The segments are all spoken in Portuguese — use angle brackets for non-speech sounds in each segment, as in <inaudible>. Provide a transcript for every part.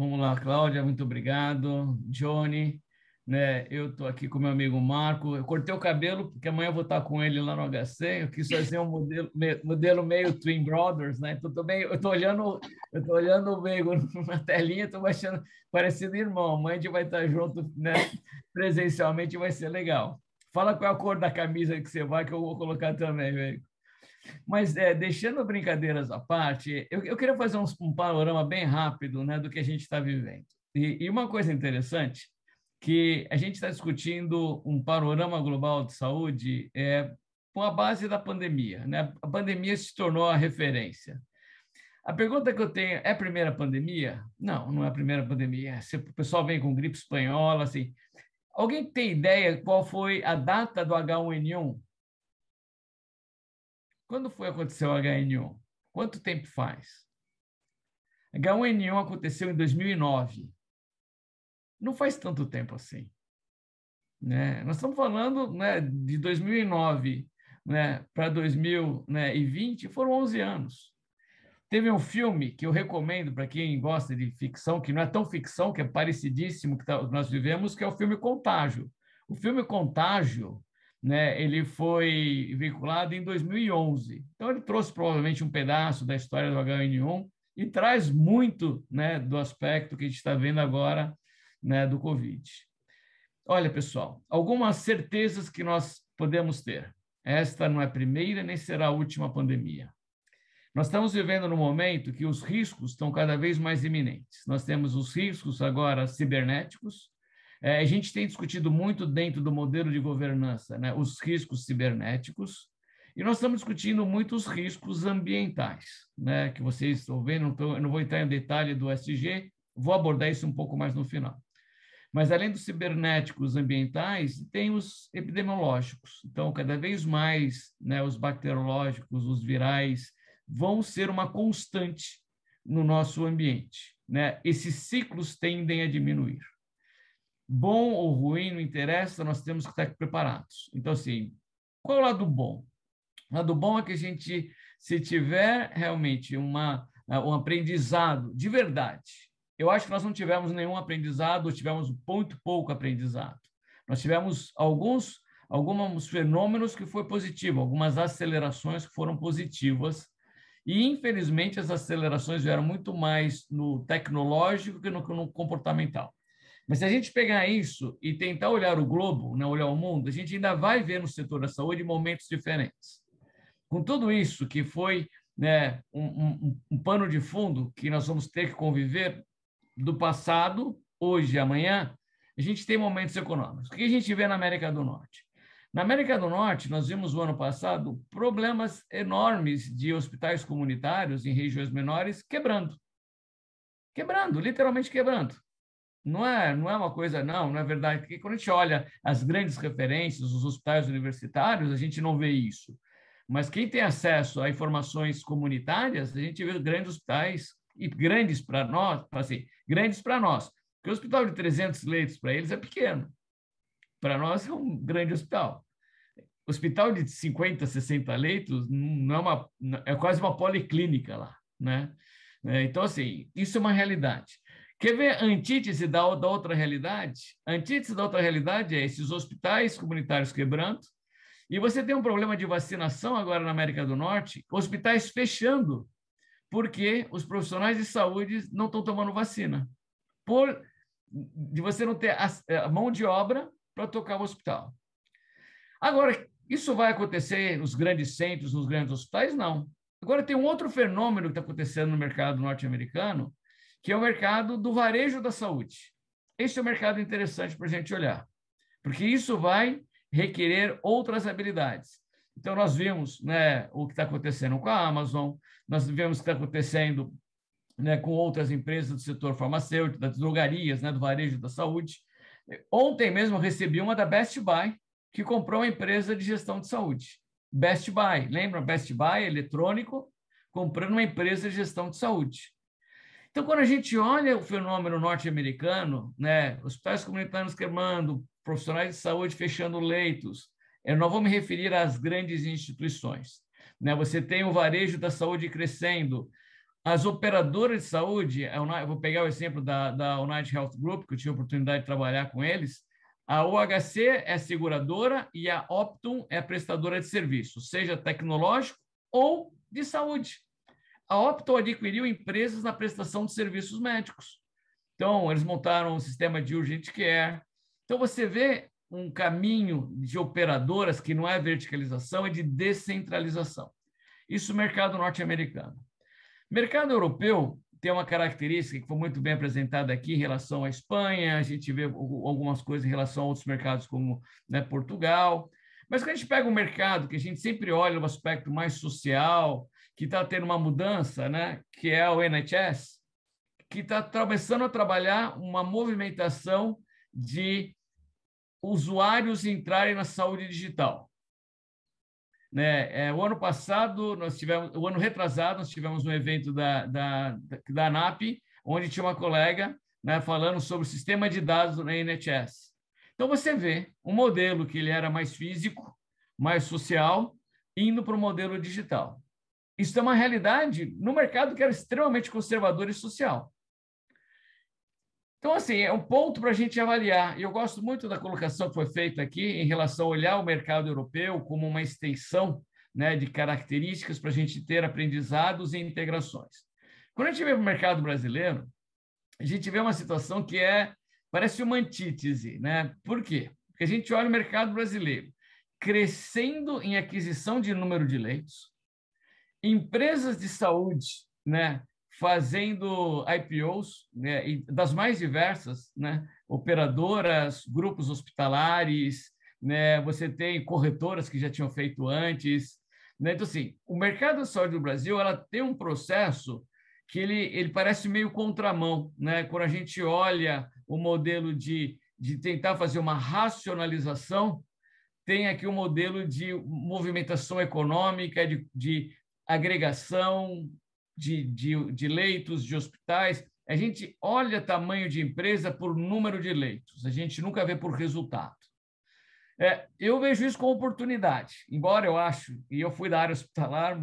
Vamos lá, Cláudia, muito obrigado. Johnny, né? Eu estou aqui com meu amigo Marco. Eu cortei o cabelo porque amanhã eu vou estar com ele lá no HC. Eu quis fazer um modelo, modelo meio Twin Brothers, né? Então também eu estou olhando, eu tô olhando meio <laughs> na telinha, estou achando parecido irmão. Amanhã a gente vai estar junto, né? Presencialmente vai ser legal. Fala qual é a cor da camisa que você vai que eu vou colocar também, velho. Mas é, deixando brincadeiras à parte, eu, eu queria fazer um, um, panorama bem rápido né, do que a gente está vivendo. E, e uma coisa interessante, que a gente está discutindo um panorama global de saúde é, com a base da pandemia. Né? A pandemia se tornou a referência. A pergunta que eu tenho é a primeira pandemia? Não, não é a primeira pandemia. Se o pessoal vem com gripe espanhola, assim. Alguém tem ideia qual foi a data do H1N1? Quando foi aconteceu o H1N1? Quanto tempo faz? H1N1 aconteceu em 2009. Não faz tanto tempo assim. Né? Nós estamos falando né, de 2009 né, para 2020, foram 11 anos. Teve um filme que eu recomendo para quem gosta de ficção, que não é tão ficção, que é parecidíssimo que tá, nós vivemos, que é o filme Contágio. O filme Contágio né, ele foi vinculado em 2011. Então, ele trouxe provavelmente um pedaço da história do hn 1 1 e traz muito né, do aspecto que a gente está vendo agora né, do Covid. Olha, pessoal, algumas certezas que nós podemos ter. Esta não é a primeira nem será a última pandemia. Nós estamos vivendo num momento que os riscos estão cada vez mais iminentes. Nós temos os riscos agora cibernéticos, é, a gente tem discutido muito dentro do modelo de governança né, os riscos cibernéticos, e nós estamos discutindo muitos riscos ambientais, né, que vocês estão vendo, não, tô, não vou entrar em detalhe do SG, vou abordar isso um pouco mais no final. Mas além dos cibernéticos ambientais, tem os epidemiológicos. Então, cada vez mais, né, os bacteriológicos, os virais, vão ser uma constante no nosso ambiente. Né? Esses ciclos tendem a diminuir bom ou ruim, não interessa, nós temos que estar preparados. Então, assim, qual é o lado bom? O lado bom é que a gente, se tiver realmente uma, eh, um aprendizado de verdade, eu acho que nós não tivemos nenhum aprendizado, ou tivemos muito pouco aprendizado. Nós tivemos alguns, alguns fenômenos que foi positivo, algumas acelerações que foram positivas, e, infelizmente, as acelerações vieram muito mais no tecnológico que no, no comportamental. Mas se a gente pegar isso e tentar olhar o globo, né, olhar o mundo, a gente ainda vai ver no setor da saúde momentos diferentes. Com tudo isso que foi né, um, um, um pano de fundo que nós vamos ter que conviver do passado, hoje e amanhã, a gente tem momentos econômicos. O que a gente vê na América do Norte? Na América do Norte, nós vimos no ano passado problemas enormes de hospitais comunitários em regiões menores quebrando. Quebrando, literalmente quebrando. Não é, não é uma coisa, não, não é verdade. Porque quando a gente olha as grandes referências, os hospitais universitários, a gente não vê isso. Mas quem tem acesso a informações comunitárias, a gente vê grandes hospitais, e grandes para nós, assim, grandes para nós. Porque o hospital de 300 leitos para eles é pequeno. Para nós é um grande hospital. Hospital de 50, 60 leitos não é uma é quase uma policlínica lá, né? É, então assim, isso é uma realidade. Quer ver a antítese da, da outra realidade? A antítese da outra realidade é esses hospitais comunitários quebrando, e você tem um problema de vacinação agora na América do Norte, hospitais fechando, porque os profissionais de saúde não estão tomando vacina. Por de você não ter a, a eh, mão de obra para tocar o hospital. Agora, isso vai acontecer nos grandes centros, nos grandes hospitais? Não. Agora, tem um outro fenômeno que está acontecendo no mercado norte-americano, que é o mercado do varejo da saúde. Este é um mercado interessante para a gente olhar, porque isso vai requerer outras habilidades. Então, nós vimos né, o que está acontecendo com a Amazon, nós vimos o que está acontecendo né, com outras empresas do setor farmacêutico, das drogarias, né, do varejo da saúde. Ontem mesmo recebi uma da Best Buy, que comprou uma empresa de gestão de saúde. Best Buy, lembra? Best Buy, eletrônico, comprando uma empresa de gestão de saúde. Então, quando a gente olha o fenômeno norte-americano, né, hospitais comunitários queimando, profissionais de saúde fechando leitos, eu não vou me referir às grandes instituições. Né? Você tem o varejo da saúde crescendo, as operadoras de saúde, eu vou pegar o exemplo da, da United Health Group, que eu tive a oportunidade de trabalhar com eles, a UHC é seguradora e a Optum é prestadora de serviço, seja tecnológico ou de saúde a Opto adquiriu empresas na prestação de serviços médicos. Então, eles montaram um sistema de urgent care. Então, você vê um caminho de operadoras que não é verticalização, é de descentralização. Isso mercado norte-americano. Mercado europeu tem uma característica que foi muito bem apresentada aqui em relação à Espanha, a gente vê algumas coisas em relação a outros mercados como né, Portugal, mas quando a gente pega o mercado, que a gente sempre olha o aspecto mais social, que está tendo uma mudança, né, que é o NHS, que está começando a trabalhar uma movimentação de usuários entrarem na saúde digital. Né? É, o ano passado, nós tivemos, o ano retrasado, nós tivemos um evento da, da, da ANAP, onde tinha uma colega né, falando sobre o sistema de dados na NHS. Então, você vê um modelo que ele era mais físico, mais social, indo para o modelo digital. Isso é uma realidade no mercado que era extremamente conservador e social. Então, assim, é um ponto para a gente avaliar. E eu gosto muito da colocação que foi feita aqui em relação a olhar o mercado europeu como uma extensão né, de características para a gente ter aprendizados e integrações. Quando a gente vê o mercado brasileiro, a gente vê uma situação que é parece uma antítese. Né? Por quê? Porque a gente olha o mercado brasileiro crescendo em aquisição de número de leitos, empresas de saúde, né, fazendo IPOs né, das mais diversas, né, operadoras, grupos hospitalares, né, você tem corretoras que já tinham feito antes, né? então assim, o mercado da saúde do Brasil ela tem um processo que ele, ele parece meio contramão, né? Quando a gente olha o modelo de, de tentar fazer uma racionalização, tem aqui o um modelo de movimentação econômica, de, de agregação de, de, de leitos de hospitais. A gente olha tamanho de empresa por número de leitos, a gente nunca vê por resultado. É, eu vejo isso como oportunidade, embora eu acho, e eu fui da área hospitalar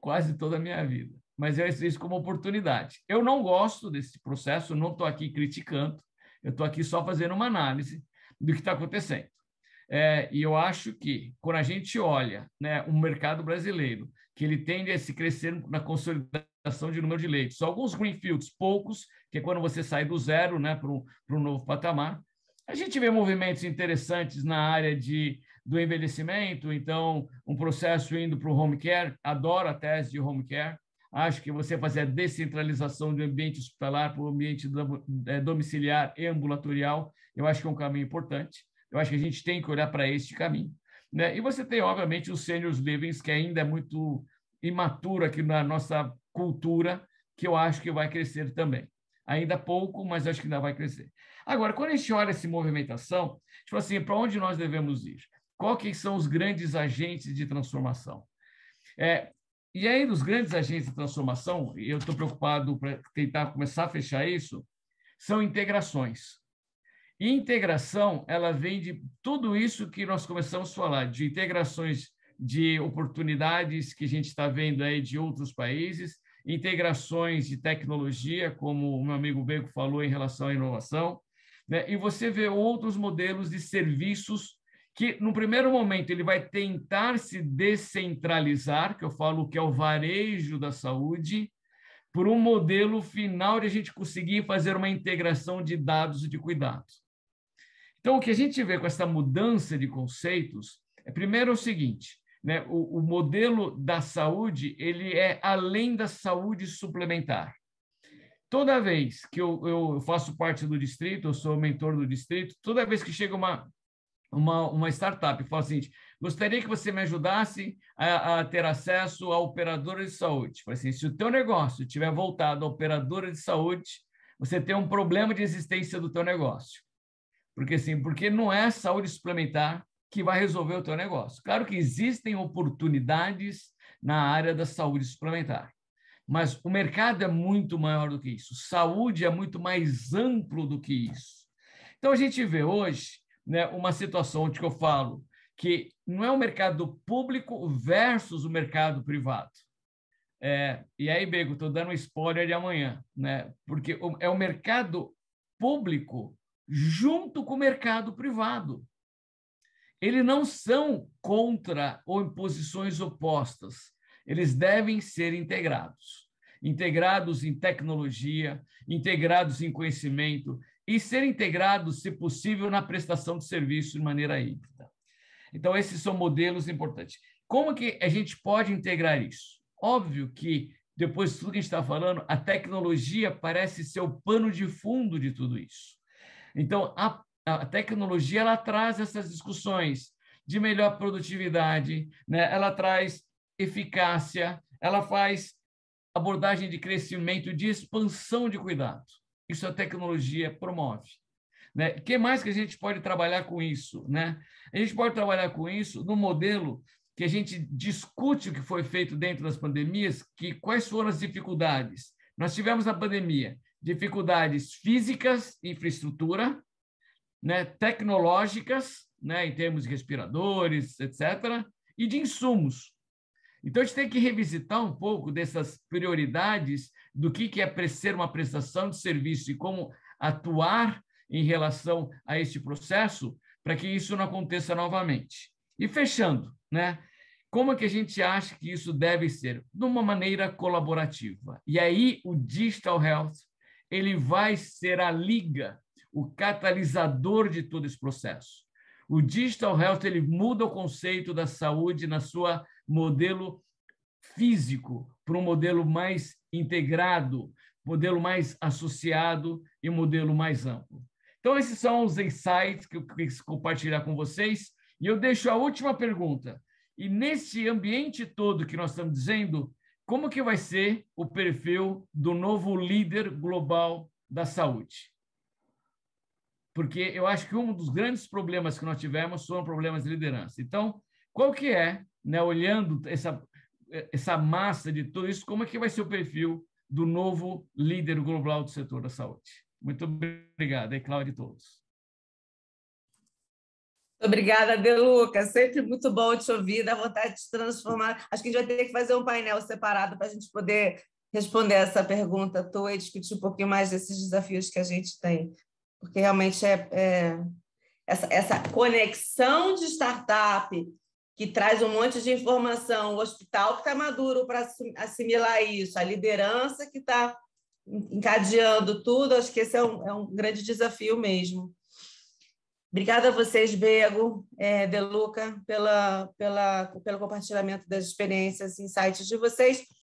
quase toda a minha vida, mas eu vejo isso como oportunidade. Eu não gosto desse processo, não estou aqui criticando, eu estou aqui só fazendo uma análise do que está acontecendo. É, e eu acho que, quando a gente olha né, o mercado brasileiro que ele tende a se crescer na consolidação de número de leitos. Alguns greenfields, poucos, que é quando você sai do zero né, para um, para um novo patamar. A gente vê movimentos interessantes na área de, do envelhecimento, então, um processo indo para o home care, adoro a tese de home care. Acho que você fazer a descentralização do ambiente hospitalar para o ambiente é, domiciliar e ambulatorial, eu acho que é um caminho importante. Eu acho que a gente tem que olhar para este caminho. Né? E você tem, obviamente, os seniors livings, que ainda é muito imaturo aqui na nossa cultura, que eu acho que vai crescer também. Ainda pouco, mas acho que ainda vai crescer. Agora, quando a gente olha essa movimentação, tipo assim, para onde nós devemos ir? Quais são os grandes agentes de transformação? É, e aí, dos grandes agentes de transformação, eu estou preocupado para tentar começar a fechar isso, são integrações integração, ela vem de tudo isso que nós começamos a falar, de integrações de oportunidades que a gente está vendo aí de outros países, integrações de tecnologia, como o meu amigo Beco falou em relação à inovação, né? e você vê outros modelos de serviços que, no primeiro momento, ele vai tentar se descentralizar, que eu falo que é o varejo da saúde, por um modelo final de a gente conseguir fazer uma integração de dados e de cuidados. Então, o que a gente vê com essa mudança de conceitos é, primeiro, é o seguinte: né, o, o modelo da saúde ele é além da saúde suplementar. Toda vez que eu, eu faço parte do distrito, eu sou mentor do distrito, toda vez que chega uma, uma, uma startup e fala assim: gostaria que você me ajudasse a, a ter acesso a operadora de saúde. Fala assim, se o teu negócio tiver voltado a operadora de saúde, você tem um problema de existência do teu negócio. Porque sim, porque não é saúde suplementar que vai resolver o teu negócio. Claro que existem oportunidades na área da saúde suplementar, mas o mercado é muito maior do que isso. Saúde é muito mais amplo do que isso. Então a gente vê hoje, né, uma situação onde eu falo que não é o mercado público versus o mercado privado. É, e aí, Bego, estou dando um spoiler de amanhã, né? Porque é o mercado público junto com o mercado privado. Eles não são contra ou em posições opostas. Eles devem ser integrados. Integrados em tecnologia, integrados em conhecimento e ser integrados, se possível, na prestação de serviço de maneira híbrida. Então, esses são modelos importantes. Como que a gente pode integrar isso? Óbvio que, depois de tudo que a gente está falando, a tecnologia parece ser o pano de fundo de tudo isso. Então, a, a tecnologia ela traz essas discussões de melhor produtividade, né? ela traz eficácia, ela faz abordagem de crescimento, de expansão de cuidado. Isso a tecnologia promove. Né? que mais que a gente pode trabalhar com isso? Né? A gente pode trabalhar com isso no modelo que a gente discute o que foi feito dentro das pandemias, que quais foram as dificuldades. Nós tivemos a pandemia, dificuldades físicas, infraestrutura, né, tecnológicas, né, em termos de respiradores, etc., e de insumos. Então, a gente tem que revisitar um pouco dessas prioridades do que, que é ser uma prestação de serviço e como atuar em relação a este processo para que isso não aconteça novamente. E fechando, né? Como é que a gente acha que isso deve ser? De uma maneira colaborativa. E aí o Digital Health ele vai ser a liga, o catalisador de todo esse processo. O digital health ele muda o conceito da saúde na sua modelo físico para um modelo mais integrado, modelo mais associado e modelo mais amplo. Então esses são os insights que eu quis compartilhar com vocês e eu deixo a última pergunta. E nesse ambiente todo que nós estamos dizendo, como que vai ser o perfil do novo líder global da saúde? Porque eu acho que um dos grandes problemas que nós tivemos são problemas de liderança. Então, qual que é, né, olhando essa, essa massa de tudo isso, como é que vai ser o perfil do novo líder global do setor da saúde? Muito obrigado, e claro de todos. Obrigada, De Luca. Sempre muito bom te ouvir, dá vontade de transformar. Acho que a gente vai ter que fazer um painel separado para a gente poder responder essa pergunta tua e discutir um pouquinho mais desses desafios que a gente tem. Porque realmente é, é essa, essa conexão de startup que traz um monte de informação, o hospital que está maduro para assim, assimilar isso, a liderança que está encadeando tudo, acho que esse é um, é um grande desafio mesmo. Obrigada a vocês, Bego, é, Deluca, pela, pela, pelo compartilhamento das experiências e insights de vocês.